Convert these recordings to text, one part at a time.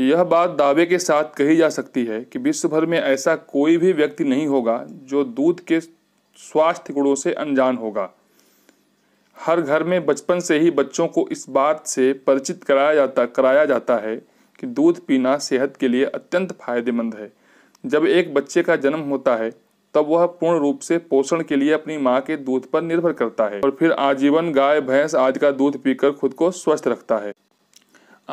यह बात दावे के साथ कही जा सकती है कि विश्व भर में ऐसा कोई भी व्यक्ति नहीं होगा जो दूध के स्वास्थ्य गुणों से अनजान होगा हर घर में बचपन से ही बच्चों को इस बात से परिचित कराया जाता कराया जाता है कि दूध पीना सेहत के लिए अत्यंत फायदेमंद है जब एक बच्चे का जन्म होता है तब वह पूर्ण रूप से पोषण के लिए अपनी माँ के दूध पर निर्भर करता है और फिर आजीवन गाय भैंस आदि का दूध पीकर खुद को स्वस्थ रखता है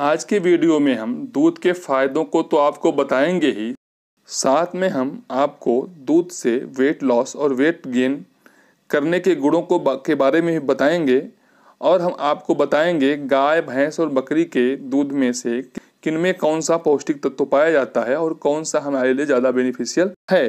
आज के वीडियो में हम दूध के फायदों को तो आपको बताएंगे ही साथ में हम आपको दूध से वेट लॉस और वेट गेन करने के गुणों को के बारे में भी बताएंगे और हम आपको बताएंगे गाय भैंस और बकरी के दूध में से किन में कौन सा पौष्टिक तत्व पाया जाता है और कौन सा हमारे लिए ज़्यादा बेनिफिशियल है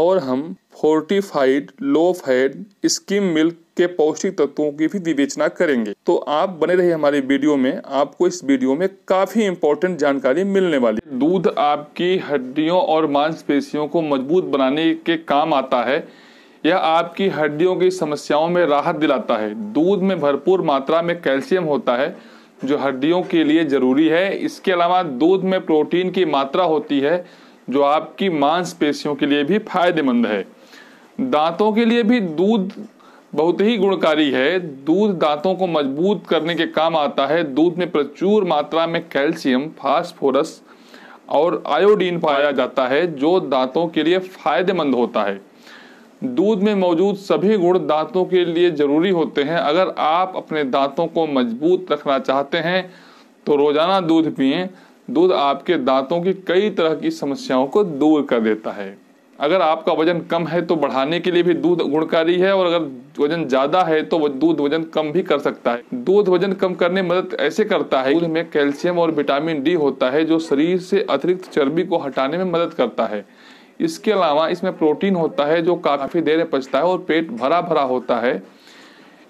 और हम fortified low fat skim milk के पौष्टिक तत्वों की भी विवेचना करेंगे तो आप बने रहिए हमारी वीडियो में आपको इस वीडियो में काफी इंपॉर्टेंट जानकारी मिलने वाली दूध आपकी हड्डियों और मांसपेशियों को मजबूत बनाने के काम आता है यह आपकी हड्डियों की समस्याओं में राहत दिलाता है दूध में भरपूर मात्रा में कैल्शियम होता है जो हड्डियों के लिए जरूरी है इसके अलावा दूध में प्रोटीन की मात्रा होती है जो आपकी मांसपेशियों के लिए भी फायदेमंद है दांतों के लिए भी दूध बहुत ही गुणकारी है दूध दांतों को मजबूत करने के काम आता है दूध में प्रचुर मात्रा में कैल्शियम फास्फोरस और आयोडीन पाया जाता है जो दांतों के लिए फायदेमंद होता है दूध में मौजूद सभी गुण दांतों के लिए जरूरी होते हैं अगर आप अपने दांतों को मजबूत रखना चाहते हैं तो रोजाना दूध पिए दूध आपके दांतों की कई तरह की समस्याओं को दूर कर देता है अगर आपका वजन कम है तो बढ़ाने के लिए भी दूध गुणकारी है और अगर वजन ज्यादा है तो दूध वजन कम भी कर सकता है दूध वजन कम करने मदद ऐसे करता है दूध में कैल्शियम और विटामिन डी होता है जो शरीर से अतिरिक्त चर्बी को हटाने में मदद करता है इसके अलावा इसमें प्रोटीन होता है जो काफी देर में पचता है और पेट भरा भरा होता है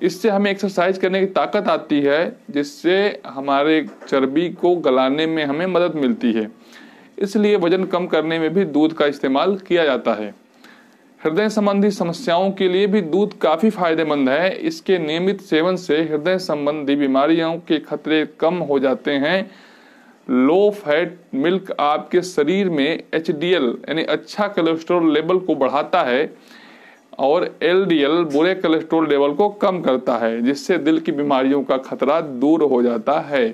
इससे हमें एक्सरसाइज करने की ताकत आती है जिससे हमारे चर्बी को गलाने में हमें मदद मिलती है इसलिए वजन कम करने में भी दूध का इस्तेमाल किया जाता है हृदय संबंधी समस्याओं के लिए भी दूध काफ़ी फायदेमंद है इसके नियमित सेवन से हृदय संबंधी बीमारियों के खतरे कम हो जाते हैं लो फैट मिल्क आपके शरीर में एच यानी अच्छा कोलेस्ट्रोल लेवल को बढ़ाता है और एल बुरे कोलेस्ट्रोल लेवल को कम करता है जिससे दिल की बीमारियों का खतरा दूर हो जाता है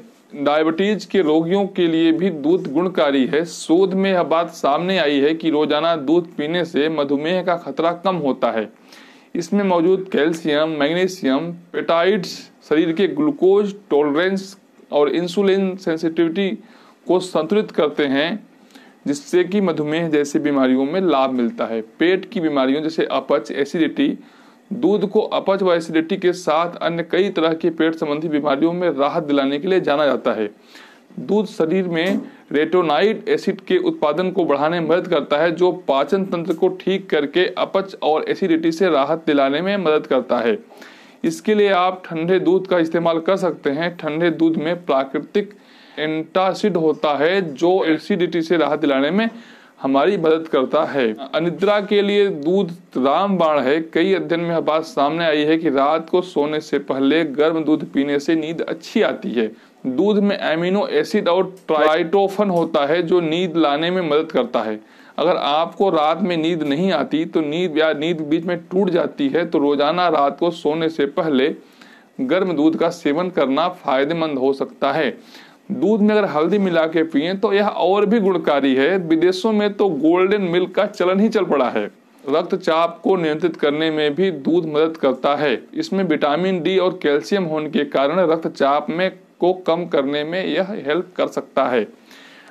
डायबिटीज के रोगियों के लिए भी दूध गुणकारी है शोध में यह बात सामने आई है कि रोजाना दूध पीने से मधुमेह का खतरा कम होता है इसमें मौजूद कैल्शियम मैग्नीशियम पेटाइड्स शरीर के ग्लूकोज टॉलरेंस और इंसुलिन सेंसिटिविटी को संतुलित करते हैं जिससे कि मधुमेह जैसी बीमारियों में लाभ मिलता है पेट की बीमारियों जैसे अपच एसिडिटी दूध को अपच व एसिडिटी के साथ अन्य कई तरह के पेट संबंधी बीमारियों में राहत दिलाने के लिए जाना जाता है दूध शरीर में रेटोनाइड एसिड के उत्पादन को बढ़ाने में मदद करता है जो पाचन तंत्र को ठीक करके अपच और एसिडिटी से राहत दिलाने में मदद करता है इसके लिए आप ठंडे दूध का इस्तेमाल कर सकते हैं ठंडे दूध में प्राकृतिक एंटासिड होता है जो एसिडिटी से राहत दिलाने में हमारी मदद करता है अनिद्रा के लिए दूध रामबाण है कई अध्ययन में बात सामने आई है कि रात को सोने से पहले गर्म दूध पीने से नींद अच्छी आती है दूध में एमिनो एसिड और ट्राइटोफन होता है जो नींद लाने में मदद करता है अगर आपको रात में नींद नहीं आती तो नींद या नींद बीच में टूट जाती है तो रोजाना रात को सोने से पहले गर्म दूध का सेवन करना फायदेमंद हो सकता है दूध में अगर हल्दी मिला के पिए तो यह और भी गुणकारी है विदेशों में तो गोल्डन मिल्क का चलन ही चल पड़ा है रक्तचाप को नियंत्रित करने में भी दूध मदद करता है इसमें विटामिन डी और कैल्शियम होने के कारण रक्तचाप में को कम करने में यह हेल्प कर सकता है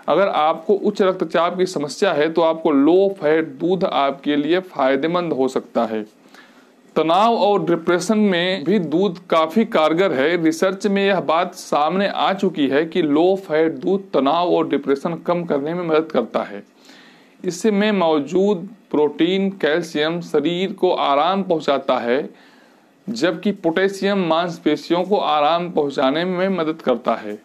अगर आपको उच्च रक्तचाप की समस्या है तो आपको लो फैट दूध आपके लिए फायदेमंद हो सकता है तनाव और डिप्रेशन में भी दूध काफी कारगर है रिसर्च में यह बात सामने आ चुकी है कि लो फैट दूध तनाव और डिप्रेशन कम करने में मदद करता है इसमें मौजूद प्रोटीन कैल्शियम शरीर को आराम पहुंचाता है जबकि पोटेशियम मांसपेशियों को आराम पहुंचाने में मदद करता है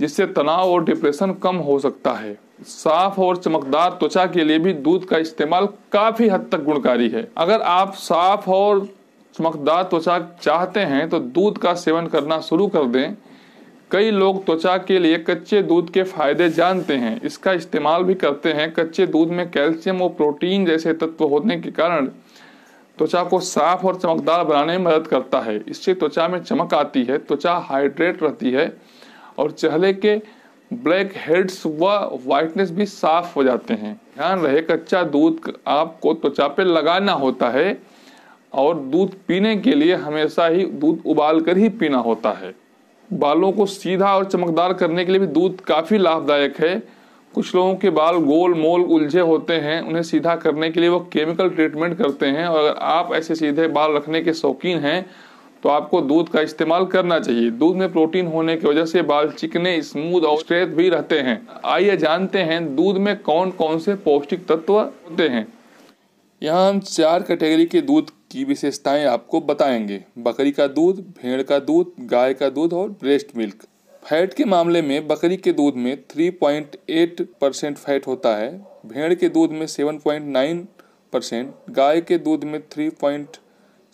जिससे तनाव और डिप्रेशन कम हो सकता है साफ और चमकदार त्वचा के लिए भी दूध का इस्तेमाल काफी हद तक गुणकारी है अगर आप साफ और चमकदार त्वचा चाहते हैं तो दूध का सेवन करना शुरू कर दें कई लोग त्वचा के लिए कच्चे दूध के फायदे जानते हैं इसका इस्तेमाल भी करते हैं कच्चे दूध में कैल्शियम और प्रोटीन जैसे तत्व होने के कारण त्वचा को साफ और चमकदार बनाने में मदद करता है इससे त्वचा में चमक आती है त्वचा हाइड्रेट रहती है और चेहरे के ब्लैक हेड्स व वाइटनेस भी साफ हो जाते हैं ध्यान रहे कच्चा दूध आपको त्वचा पे लगाना होता है और दूध पीने के लिए हमेशा ही दूध उबाल कर ही पीना होता है बालों को सीधा और चमकदार करने के लिए भी दूध काफ़ी लाभदायक है कुछ लोगों के बाल गोल मोल उलझे होते हैं उन्हें सीधा करने के लिए वो केमिकल ट्रीटमेंट करते हैं और अगर आप ऐसे सीधे बाल रखने के शौकीन हैं तो आपको दूध का इस्तेमाल करना चाहिए दूध में प्रोटीन होने की वजह से बाल चिकने स्मूथ और स्ट्रेट भी रहते हैं आइए जानते हैं दूध में कौन कौन से पौष्टिक तत्व होते हैं यहाँ हम चार कैटेगरी के दूध की विशेषताएं आपको बताएंगे बकरी का दूध भेड़ का दूध गाय का दूध और ब्रेस्ट मिल्क फैट के मामले में बकरी के दूध में 3.8 परसेंट फैट होता है भेड़ के दूध में 7.9 परसेंट गाय के दूध में पॉइंट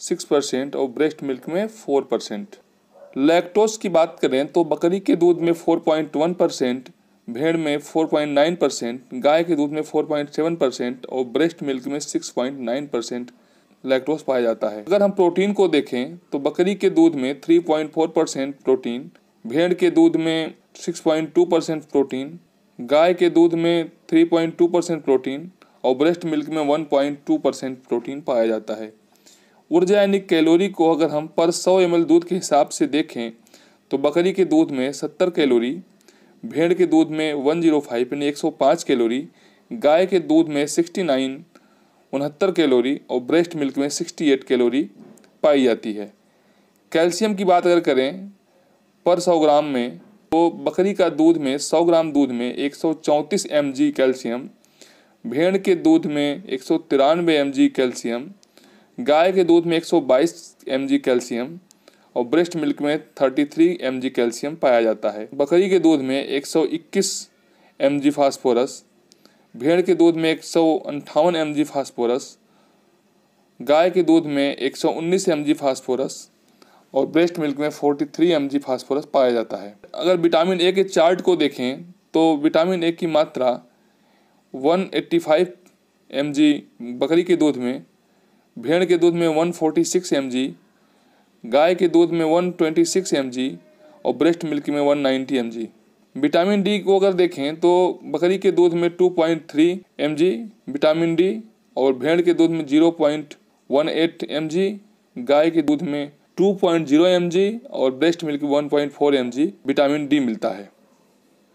सिक्स परसेंट और ब्रेस्ट मिल्क में फोर परसेंट लैक्टोस की बात करें तो बकरी के दूध में फोर पॉइंट वन परसेंट भेड़ में फोर पॉइंट नाइन परसेंट गाय के दूध में फोर पॉइंट सेवन परसेंट और ब्रेस्ट मिल्क में six point nine percent lactose पाया जाता है अगर हम प्रोटीन को देखें तो बकरी के दूध में three point four percent protein भेड़ के दूध में six point two percent protein गाय के दूध में three point two percent protein और ब्रेस्ट मिल्क में one point two percent protein पाया जाता है ऊर्जा यानी कैलोरी को अगर हम पर 100 एम दूध के हिसाब से देखें तो बकरी के दूध में 70 कैलोरी भेड़ के दूध में 105 यानी 105 कैलोरी गाय के दूध में 69 उनहत्तर कैलोरी और ब्रेस्ट मिल्क में 68 कैलोरी पाई जाती है कैल्शियम की बात अगर करें पर 100 ग्राम में तो बकरी का दूध में 100 ग्राम दूध में एक सौ कैल्शियम भेड़ के दूध में एक सौ कैल्शियम गाय के दूध में 122 mg कैल्शियम और ब्रेस्ट मिल्क में 33 mg कैल्शियम पाया जाता है बकरी के दूध में 121 mg फास्फोरस भेड़ के दूध में एक सौ अंठावन एम जी फास्फोरस गाय के दूध में 119 एम जी फास्फोरस और ब्रेस्ट मिल्क में 43 एम जी फास्फोरस पाया जाता है अगर विटामिन ए के चार्ट को देखें तो विटामिन ए की मात्रा 185 एम जी बकरी के दूध में भेड़ के दूध में 146 फोर्टी गाय के दूध में 126 ट्वेंटी और ब्रेस्ट मिल्क में 190 नाइन्टी विटामिन डी को अगर देखें तो बकरी के दूध में 2.3 पॉइंट विटामिन डी और भेड़ के दूध में 0.18 पॉइंट गाय के दूध में 2.0 पॉइंट और breast milk 1.4 point vitamin D मिलता है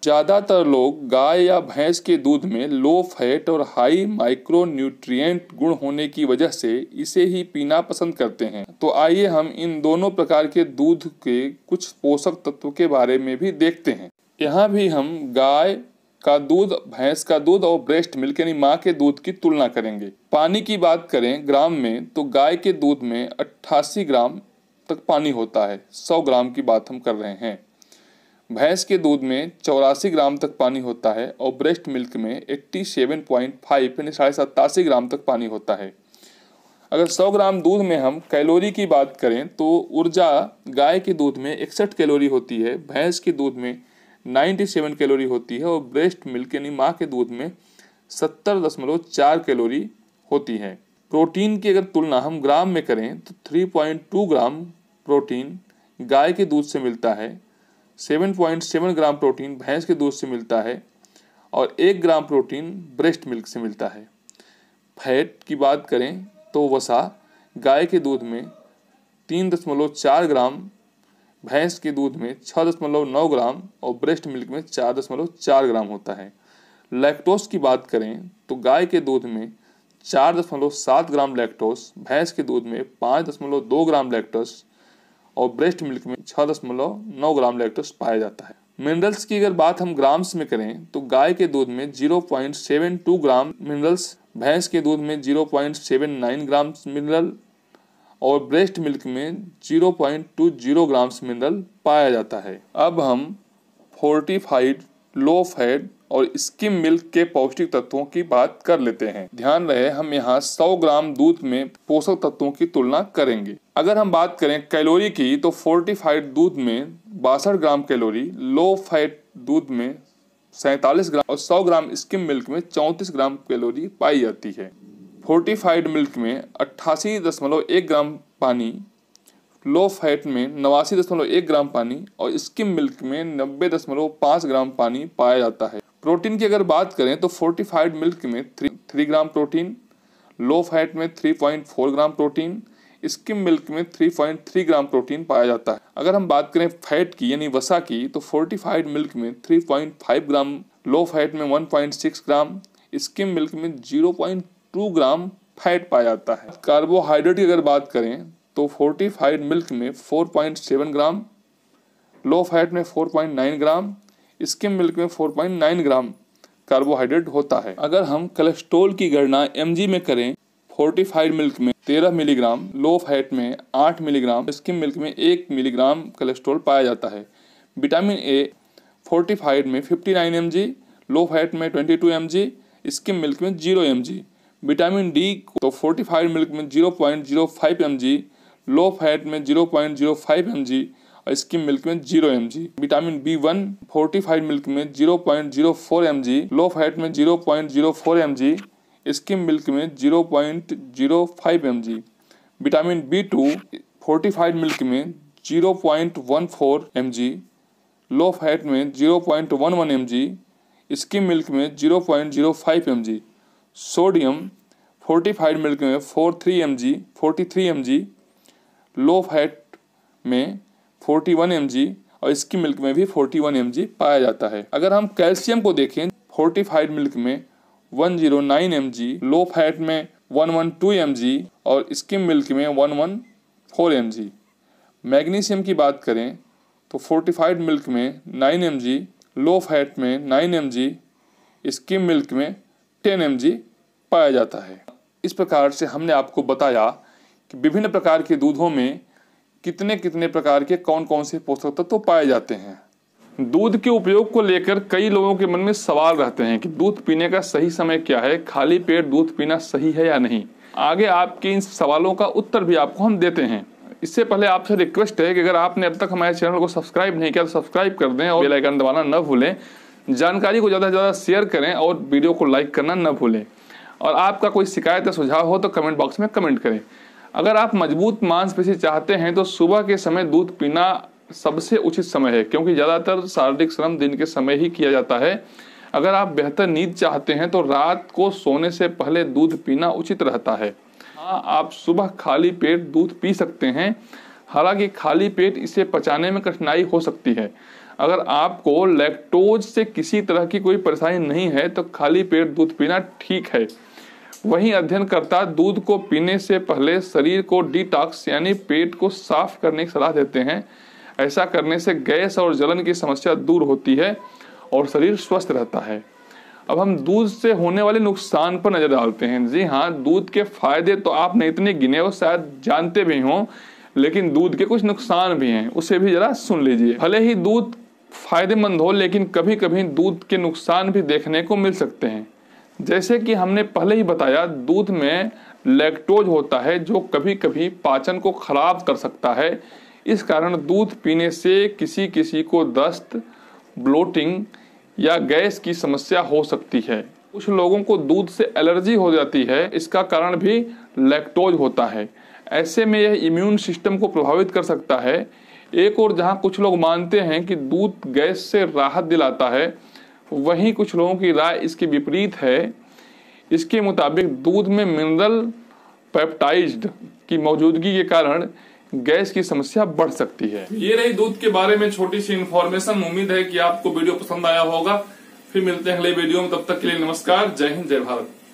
ज़्यादातर लोग गाय या भैंस के दूध में लो फैट और हाई माइक्रो गुण होने की वजह से इसे ही पीना पसंद करते हैं तो आइए हम इन दोनों प्रकार के दूध के कुछ पोषक तत्व के बारे में भी देखते हैं यहाँ भी हम गाय का दूध भैंस का दूध और ब्रेस्ट मिल्क यानी माँ के दूध की तुलना करेंगे पानी की बात करें ग्राम में तो गाय के दूध में अट्ठासी ग्राम तक पानी होता है सौ ग्राम की बात हम कर रहे हैं भैंस के दूध में चौरासी ग्राम तक पानी होता है और ब्रेस्ट मिल्क में एट्टी सेवन पॉइंट फाइव यानी साढ़े सत्तासी ग्राम तक पानी होता है अगर 100 ग्राम दूध में हम कैलोरी की बात करें तो ऊर्जा गाय के दूध में इकसठ कैलोरी होती है भैंस के दूध में 97 कैलोरी होती है और ब्रेस्ट मिल्क यानी माँ के दूध में सत्तर दशमलव चार कैलोरी होती है प्रोटीन की अगर तुलना हम ग्राम में करें तो 3.2 ग्राम प्रोटीन गाय के दूध से मिलता है 7.7 ग्राम प्रोटीन भैंस के दूध से मिलता है और एक ग्राम प्रोटीन ब्रेस्ट मिल्क से मिलता है फैट की बात करें तो वसा गाय के दूध में तीन दशमलव चार ग्राम भैंस के दूध में छः दशमलव नौ ग्राम और ब्रेस्ट मिल्क में चार दशमलव चार ग्राम होता है लैक्टोस की बात करें तो गाय के दूध में चार दशमलव सात ग्राम लैक्टोस भैंस के दूध में पाँच दशमलव दो ग्राम लैक्टोस और ब्रेस्ट मिल्क में छह दशमलव नौ ग्राम लैक्टोस पाया जाता है मिनरल्स की अगर बात हम ग्राम्स में करें तो गाय के दूध में 0.72 ग्राम मिनरल्स भैंस के दूध में 0.79 ग्राम मिनरल और ब्रेस्ट मिल्क में 0.20 ग्राम्स मिनरल पाया जाता है अब हम फोर्टिफाइड लो फैट और स्किम मिल्क के पौष्टिक तत्वों की बात कर लेते हैं ध्यान रहे हम यहाँ 100 ग्राम दूध में पोषक तत्वों की तुलना करेंगे अगर हम बात करें कैलोरी की तो फोर्टिफाइड दूध में बासठ ग्राम कैलोरी लो फैट दूध में सैतालीस ग्राम और 100 ग्राम स्किम मिल्क में चौंतीस ग्राम कैलोरी पाई जाती है फोर्टिफाइड मिल्क में अट्ठासी दशमलव एक ग्राम पानी लो फैट में नवासी दशमलव एक ग्राम पानी और स्किम मिल्क में नब्बे दशमलव पाँच ग्राम पानी पाया जाता है प्रोटीन की अगर बात करें तो फोर्टिफाइड मिल्क में three three gram protein low fat में three point four gram protein skim milk में three point three gram protein पाया जाता है अगर हम बात करें फैट की यानी वसा की तो फोर्टिफाइड मिल्क में three point five gram low fat में one point six gram skim milk में zero point two gram fat पाया जाता है कार्बोहाइड्रेट की अगर बात करें तो फोर्टिफाइड मिल्क में four point seven gram low fat में four point nine gram skim milk में 4.9 ग्राम कार्बोहाइड्रेट होता है अगर हम कोलेस्ट्रोल की गणना एम में करें फोर्टिफाइड मिल्क में 13 मिलीग्राम लो फैट में 8 मिलीग्राम स्किम मिल्क में 1 मिलीग्राम कोलेस्ट्रोल पाया जाता है विटामिन ए फोर्टिफाइड में 59 एम लो फैट में 22 एम स्किम मिल्क में 0 एम विटामिन डी तो फोर्टिफाइड मिल्क में 0.05 पॉइंट लो फैट में 0.05 पॉइंट स्किम मिल्क में zero M vitamin B one fortified milk में zero point zero four M low fat में zero point zero four M skim milk में zero point zero five M vitamin B two fortified milk में zero point one four M low fat में zero point one one M skim milk में zero point zero five M sodium fortified milk में four three M G forty three M G low fat में forty one M G और इसकी milk में भी forty one M G पाया जाता है अगर हम कैल्शियम को देखें फोर्टिफाइड मिल्क में one zero nine M G low fat में one one two M G और स्किम मिल्क में one one four M G magnesium की बात करें तो फोर्टिफाइड मिल्क में nine M G low fat में nine M G skim milk में टेन एम जी पाया जाता है इस प्रकार से हमने आपको बताया कि विभिन्न प्रकार के दूधों में कितने कितने प्रकार के कौन कौन से पोषक तत्व तो पाए जाते हैं दूध के उपयोग को लेकर कई लोगों के मन में सवाल रहते हैं कि दूध पीने का सही समय क्या है खाली पेट दूध पीना सही है या नहीं आगे आपके इन सवालों का उत्तर भी आपको हम देते हैं इससे पहले आपसे रिक्वेस्ट है कि अगर आपने अब तक हमारे चैनल को सब्सक्राइब नहीं किया तो सब्सक्राइब कर दें और बेल आइकन दबाना न भूलें जानकारी को ज़्यादा से ज़्यादा शेयर करें और वीडियो को लाइक करना न भूलें और आपका कोई शिकायत या सुझाव हो तो कमेंट बॉक्स में कमेंट करें अगर आप मजबूत मांसपेशी चाहते हैं तो सुबह के समय दूध पीना सबसे उचित समय है क्योंकि ज़्यादातर शारीरिक श्रम दिन के समय ही किया जाता है अगर आप बेहतर नींद चाहते हैं तो रात को सोने से पहले दूध पीना उचित रहता है हाँ आप सुबह खाली पेट दूध पी सकते हैं हालांकि खाली पेट इसे पचाने में कठिनाई हो सकती है अगर आपको लैक्टोज से किसी तरह की कोई परेशानी नहीं है तो खाली पेट दूध पीना ठीक है अध्ययन अध्ययनकर्ता दूध को पीने से पहले शरीर को डिटॉक्स यानी पेट को साफ करने की सलाह देते हैं ऐसा करने से गैस और जलन की समस्या दूर होती है और शरीर स्वस्थ रहता है अब हम दूध से होने वाले नुकसान पर नजर डालते हैं जी हाँ दूध के फायदे तो आपने इतने गिने हो शायद जानते भी हों लेकिन दूध के कुछ नुकसान भी हैं उसे भी जरा सुन लीजिए भले ही दूध फायदेमंद हो लेकिन कभी कभी दूध के नुकसान भी देखने को मिल सकते हैं जैसे कि हमने पहले ही बताया दूध में लैक्टोज होता है जो कभी कभी पाचन को खराब कर सकता है इस कारण दूध पीने से किसी किसी को दस्त ब्लोटिंग या गैस की समस्या हो सकती है कुछ लोगों को दूध से एलर्जी हो जाती है इसका कारण भी लैक्टोज होता है ऐसे में यह इम्यून सिस्टम को प्रभावित कर सकता है एक और जहां कुछ लोग मानते हैं कि दूध गैस से राहत दिलाता है वहीं कुछ लोगों की राय इसके विपरीत है इसके मुताबिक दूध में मिनरल पेप्टाइज्ड की मौजूदगी के कारण गैस की समस्या बढ़ सकती है ये रही दूध के बारे में छोटी सी इन्फॉर्मेशन उम्मीद है कि आपको वीडियो पसंद आया होगा फिर मिलते हैं अगले वीडियो में तब तक के लिए नमस्कार जय हिंद जय भारत